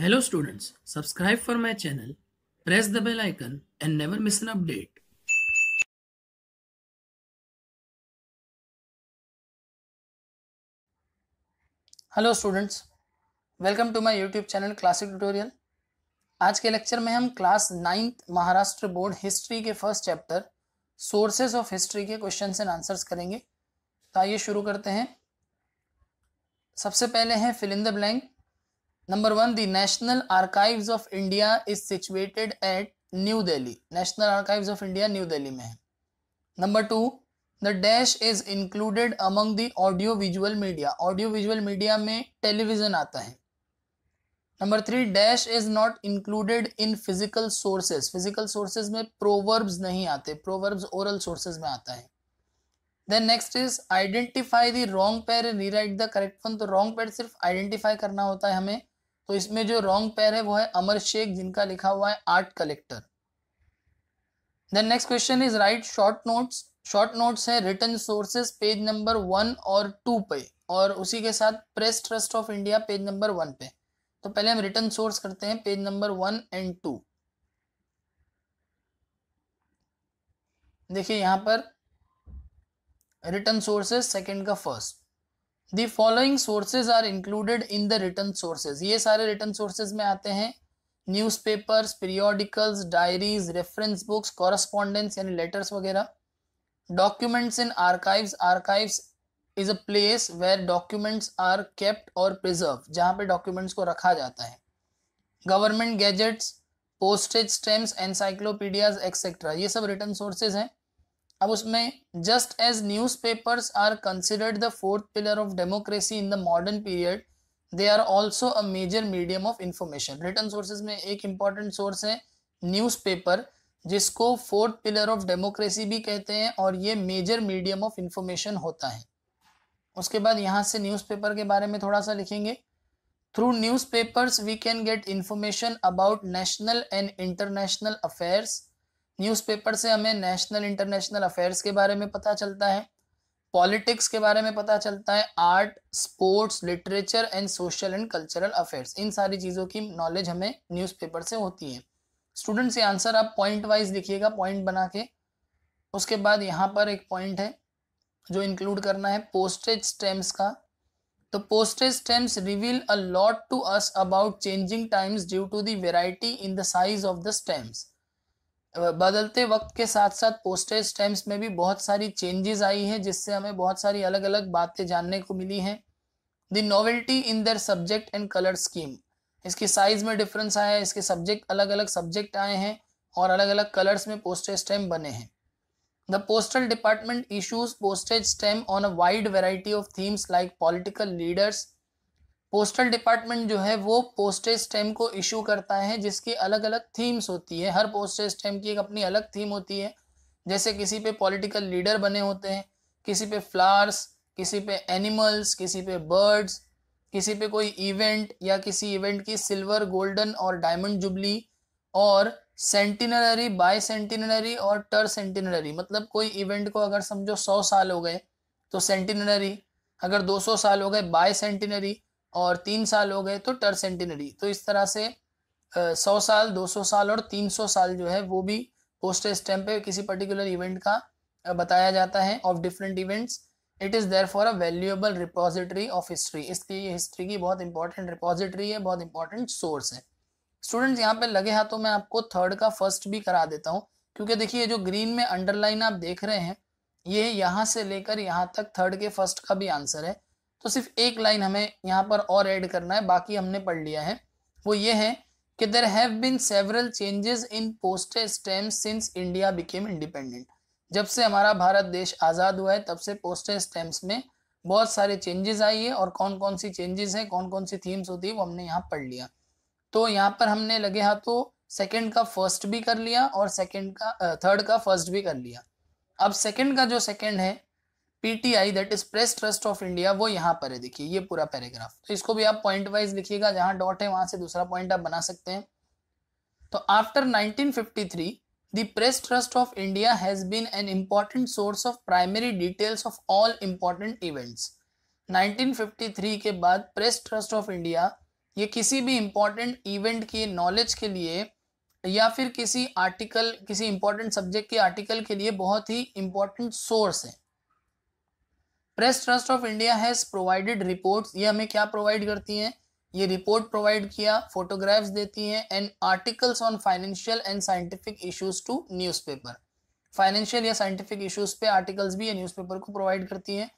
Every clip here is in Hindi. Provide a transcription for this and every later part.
Hello students subscribe for my channel press the bell icon and never miss an update hello students welcome to my YouTube channel classic tutorial आज के लेक्चर में हम class ninth Maharashtra board history के first chapter sources of history के क्वेश्चन एंड आंसर्स करेंगे तो आइए शुरू करते हैं सबसे पहले हैं fill in the blank number one the national archives of India is situated at New Delhi national archives of India New Delhi में है number two the dash is included among the audio visual media audio visual media में टेलीविजन आता है number three dash is not included in physical sources physical sources में प्रोवर्ब्स नहीं आते प्रोवर्ब्स ओरल सोर्सेज में आता है then next is identify the wrong pair rewrite the correct one तो रॉन्ग पैर सिर्फ आइडेंटिफाई करना होता है हमें तो इसमें जो रॉन्ग पैर है वो है अमर शेख जिनका लिखा हुआ है art collector then next question is write short notes short notes है written sources page number one और टू पे और उसी के साथ press trust of India page number one पे तो पहले हम रिटर्न सोर्स करते हैं page number one and two देखिए यहां पर रिटर्न सोर्सेज सेकंड का first the following sources are included in the written sources ये सारे रिटर्न सोर्सेज में आते हैं newspapers periodicals diaries reference books correspondence यानी लेटर्स वगैरह documents in archives archives is a place where documents are kept और प्रिजर्व जहाँ पे डॉक्यूमेंट्स को रखा जाता है government gazettes postage stamps encyclopedias etcetera ये सब रिटर्न सोर्सेज हैं अब उसमें just as newspapers are considered the fourth pillar of democracy in the modern period they are also a major medium of information written sources में एक इंपॉर्टेंट सोर्स है न्यूज पेपर जिसको फोर्थ पिलर ऑफ डेमोक्रेसी भी कहते हैं और ये मेजर मीडियम ऑफ इंफॉर्मेशन होता है उसके बाद यहाँ से न्यूज़पेपर के बारे में थोड़ा सा लिखेंगे through newspapers we can get information about national and international affairs newspaper से हमें नेशनल इंटरनेशनल अफेयर्स के बारे में पता चलता है पॉलिटिक्स के बारे में पता चलता है art sports literature and social and cultural affairs इन सारी चीज़ों की नॉलेज हमें न्यूज़पेपर से होती है स्टूडेंट्स ये आंसर आप पॉइंट वाइज लिखिएगा पॉइंट बना के उसके बाद यहाँ पर एक पॉइंट है जो इंक्लूड करना है पोस्टेज स्टैम्प्स का तो postage stamps reveal a lot to us about changing times due to the variety in the size of the stamps बदलते वक्त के साथ साथ पोस्टेज टाइम्स में भी बहुत सारी चेंजेस आई हैं जिससे हमें बहुत सारी अलग अलग बातें जानने को मिली हैं the novelty in their subject and colour scheme इसकी साइज़ में डिफरेंस आया है इसके सब्जेक्ट अलग अलग सब्जेक्ट आए हैं और अलग अलग कलर्स में पोस्टेज स्टैम्प बने हैं the postal department issues postage stamp on a wide variety of themes like political leaders postal department जो है वो पोस्टेज स्टैम्प को इशू करता है जिसकी अलग अलग थीम्स होती है हर पोस्टेज स्टैम्प की एक अपनी अलग थीम होती है जैसे किसी पे पॉलिटिकल लीडर बने होते हैं किसी पे फ्लावर्स किसी पे एनिमल्स किसी पे बर्ड्स किसी पे कोई इवेंट या किसी इवेंट की सिल्वर गोल्डन और डायमंड जुबली और सेंटिनरी बाय सेंटिनरी और टर सेंटिनरी मतलब कोई इवेंट को अगर समझो सौ साल हो गए तो सेंटिनरी अगर दो सौ साल हो गए बाय सेंटिनरी और तीन साल हो गए तो टर सेंटिनरी तो इस तरह से सौ साल दो सौ साल और तीन सौ साल जो है वो भी पोस्टेज स्टैम्प पे किसी पर्टिकुलर इवेंट का बताया जाता है of different events it is therefore a valuable repository of history इसलिए ये हिस्ट्री की बहुत इंपॉर्टेंट रिपोजिटरी है बहुत इंपॉर्टेंट सोर्स है स्टूडेंट्स यहाँ पे लगे हाथों मैं आपको थर्ड का फर्स्ट भी करा देता हूँ क्योंकि देखिए जो ग्रीन में अंडरलाइन आप देख रहे हैं ये यहाँ से लेकर यहाँ तक थर्ड के फर्स्ट का भी आंसर है तो सिर्फ एक लाइन हमें यहाँ पर और ऐड करना है बाकी हमने पढ़ लिया है वो ये है कि there have been several changes in postage stamp since India became independent जब से हमारा भारत देश आज़ाद हुआ है तब से पोस्टेज स्टैम्प्स में बहुत सारे चेंजेस आई है और कौन कौन सी चेंजेस हैं कौन कौन सी थीम्स होती है वो हमने यहाँ पढ़ लिया तो यहाँ पर हमने लगे हाथों तो सेकेंड का फर्स्ट भी कर लिया और सेकेंड का थर्ड का फर्स्ट भी कर लिया अब सेकेंड का जो सेकेंड है PTI that is press trust of India वो यहाँ पर है देखिए ये पूरा पैराग्राफ तो इसको भी आप पॉइंट वाइज लिखिएगा जहाँ डॉट है वहाँ से दूसरा पॉइंट आप बना सकते हैं तो after 1953 The Press Trust of India has been an important source of primary details of all important events. 1953 के बाद प्रेस ट्रस्ट ऑफ इंडिया ये किसी भी इम्पॉर्टेंट इवेंट के नॉलेज के लिए या फिर किसी आर्टिकल किसी इम्पॉर्टेंट सब्जेक्ट के आर्टिकल के लिए बहुत ही इम्पॉर्टेंट सोर्स है press trust of India has provided reports ये हमें क्या प्रोवाइड करती हैं ये रिपोर्ट प्रोवाइड किया फोटोग्राफ्स देती हैं and articles on financial and scientific issues to newspaper financial या साइंटिफिक इश्यूज पे आर्टिकल्स भी ये न्यूज़पेपर को प्रोवाइड करती हैं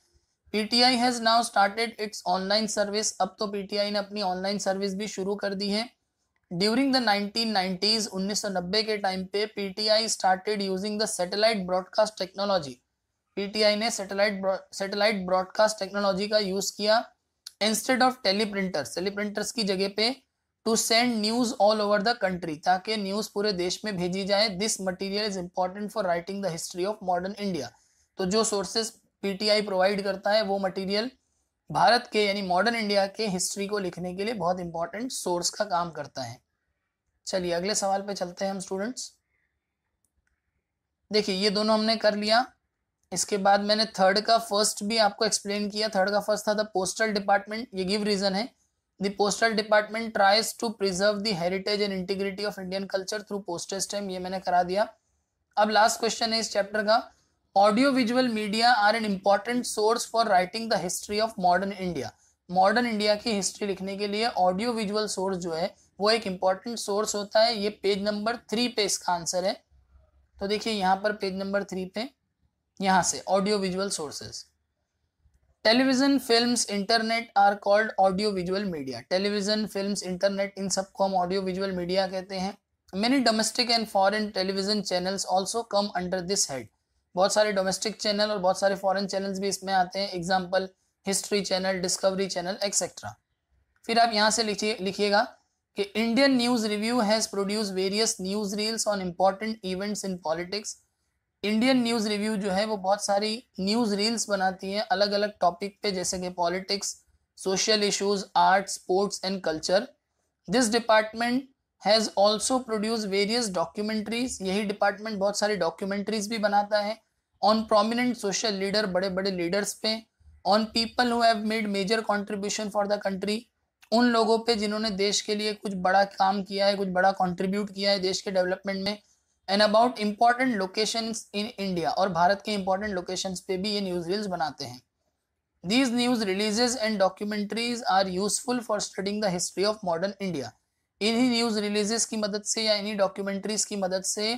PTI has now started its online service अब तो पीटीआई ने अपनी ऑनलाइन सर्विस भी शुरू कर दी है ड्यूरिंग द 1990s 1990 के टाइम पे PTI started using the satellite broadcast technology PTI ने सैटेलाइट सैटेलाइट ब्रॉडकास्ट टेक्नोलॉजी का यूज किया इंस्टेड ऑफ टेलीप्रिंटर्स टेलीप्रिंटर्स की जगह पे to send news all over the country ताकि न्यूज पूरे देश में भेजी जाए this material is important for writing the history of modern India तो जो सोर्सेज पीटीआई प्रोवाइड करता है वो मटीरियल भारत के यानी मॉडर्न इंडिया के हिस्ट्री को लिखने के लिए बहुत इंपॉर्टेंट सोर्स का काम करता है चलिए अगले सवाल पे चलते हैं हम स्टूडेंट्स देखिए ये दोनों हमने कर लिया इसके बाद मैंने थर्ड का फर्स्ट भी आपको एक्सप्लेन किया थर्ड का फर्स्ट था द पोस्टल डिपार्टमेंट ये गिव रीजन है the postal department tries to preserve the heritage and integrity of Indian culture through poster time ये मैंने करा दिया अब लास्ट क्वेश्चन है इस चैप्टर का audio visual media are an important source for writing the history of modern India modern India की हिस्ट्री लिखने के लिए ऑडियो विजुअल सोर्स जो है वो एक इम्पॉर्टेंट सोर्स होता है ये पेज नंबर थ्री पे इसका आंसर है तो देखिए यहाँ पर पेज नंबर थ्री पे यहाँ से audio visual sources television films internet are called audio visual media television films internet इन सब को हम ऑडियो विजुअल मीडिया कहते हैं many domestic and foreign television channels also come under this head बहुत सारे डोमेस्टिक चैनल और बहुत सारे फॉरेन चैनल्स भी इसमें आते हैं example History Channel Discovery Channel etcetera फिर आप यहाँ से लिखिए लिखिएगा कि Indian News Review has produce various news reels on important events in politics Indian News Review जो है वो बहुत सारी न्यूज़ रील्स बनाती हैं अलग अलग टॉपिक पे जैसे कि politics social issues art sports and culture this department has also produce various documentaries यही डिपार्टमेंट बहुत सारी डॉक्यूमेंट्रीज भी बनाता है ऑन प्रोमिनेंट सोशल लीडर बड़े बड़े लीडर्स पे on people who have made major contribution for the country उन लोगों पर जिन्होंने देश के लिए कुछ बड़ा काम किया है कुछ बड़ा कॉन्ट्रीब्यूट किया है देश के डेवलपमेंट में and about important location in India और भारत के इम्पॉर्टेंट लोकेशन पे भी ये न्यूज़ रील्स बनाते हैं these news releases and documentaries are useful for studying the history of modern India इन्हीं न्यूज रिलीजेस की मदद से या इन्हीं डॉक्यूमेंट्रीज की मदद से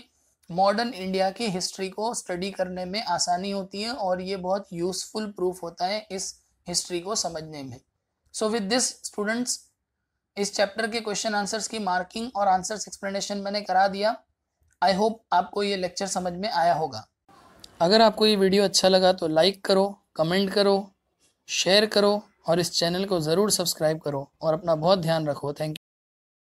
मॉडर्न इंडिया की हिस्ट्री को स्टडी करने में आसानी होती है और ये बहुत यूजफुल प्रूफ होता है इस हिस्ट्री को समझने में सो विद दिस स्टूडेंट्स इस चैप्टर के क्वेश्चन आंसर्स की मार्किंग और आंसर्स एक्सप्लेनेशन मैंने करा दिया आई होप आपको ये लेक्चर समझ में आया होगा अगर आपको ये वीडियो अच्छा लगा तो लाइक करो कमेंट करो शेयर करो और इस चैनल को ज़रूर सब्सक्राइब करो और अपना बहुत ध्यान रखो थैंक यू